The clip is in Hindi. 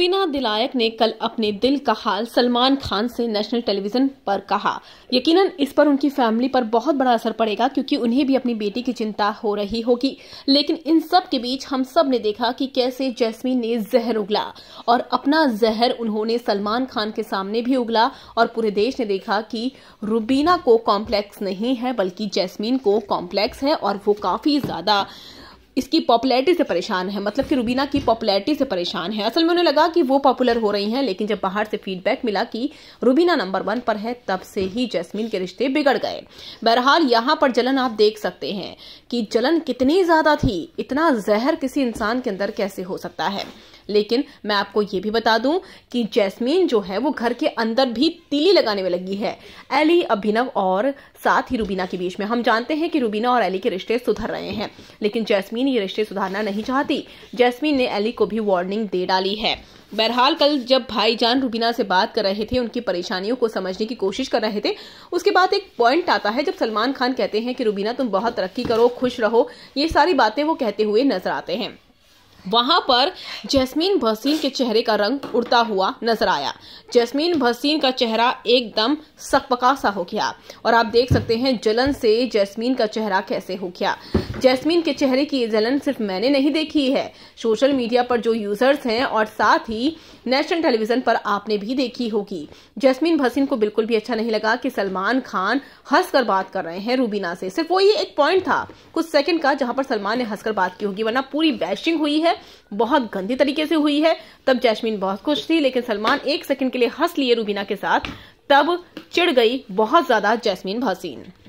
वीना दिलायक ने कल अपने दिल का हाल सलमान खान से नेशनल टेलीविजन पर कहा यकीनन इस पर उनकी फैमिली पर बहुत बड़ा असर पड़ेगा क्योंकि उन्हें भी अपनी बेटी की चिंता हो रही होगी लेकिन इन सब के बीच हम सब ने देखा कि कैसे जैस्मीन ने जहर उगला और अपना जहर उन्होंने सलमान खान के सामने भी उगला और पूरे देश ने देखा कि रुबीना को कॉम्प्लेक्स नहीं है बल्कि जैसमीन को कॉम्प्लेक्स है और वो काफी ज्यादा इसकी पॉपुलैरिटी से परेशान है मतलब कि रुबीना की पॉपुलैरिटी से परेशान है असल में उन्हें लगा कि वो पॉपुलर हो रही हैं लेकिन जब बाहर से फीडबैक मिला कि रुबीना नंबर वन पर है तब से ही जैस्मिन के रिश्ते बिगड़ गए बहरहाल यहाँ पर जलन आप देख सकते हैं कि जलन कितनी ज़्यादा थी इतना जहर किसी इंसान के अंदर कैसे हो सकता है लेकिन मैं आपको ये भी बता दूं कि जैस्मीन जो है वो घर के अंदर भी तीली लगाने में लगी है एली अभिनव और साथ ही रूबीना के बीच में हम जानते हैं कि रूबीना और एली के रिश्ते सुधर रहे हैं लेकिन जैस्मीन ये रिश्ते सुधारना नहीं चाहती जैस्मीन ने एली को भी वार्निंग दे डाली है बहरहाल कल जब भाईजान रूबीना से बात कर रहे थे उनकी परेशानियों को समझने की कोशिश कर रहे थे उसके बाद एक पॉइंट आता है जब सलमान खान कहते हैं कि रूबीना तुम बहुत तरक्की करो खुश रहो ये सारी बातें वो कहते हुए नजर आते हैं वहां पर जैस्मीन भसीन के चेहरे का रंग उड़ता हुआ नजर आया जैस्मीन भसीन का चेहरा एकदम सकपका सा हो गया और आप देख सकते हैं जलन से जैस्मीन का चेहरा कैसे हो गया जैस्मीन के चेहरे की जलन सिर्फ मैंने नहीं देखी है सोशल मीडिया पर जो यूजर्स हैं और साथ ही नेशनल टेलीविजन पर आपने भी देखी होगी जैस्मीन भसीन को बिल्कुल भी अच्छा नहीं लगा कि सलमान खान हंसकर बात कर रहे हैं रूबीना से सिर्फ वो ये एक पॉइंट था कुछ सेकंड का जहां पर सलमान ने हंसकर बात की होगी वरना पूरी बैशिंग हुई है बहुत गंदी तरीके से हुई है तब जैस्मीन बहुत खुश थी लेकिन सलमान एक सेकंड के लिए हंस लिए रूबीना के साथ तब चिड़ गई बहुत ज्यादा जैस्मीन भसीन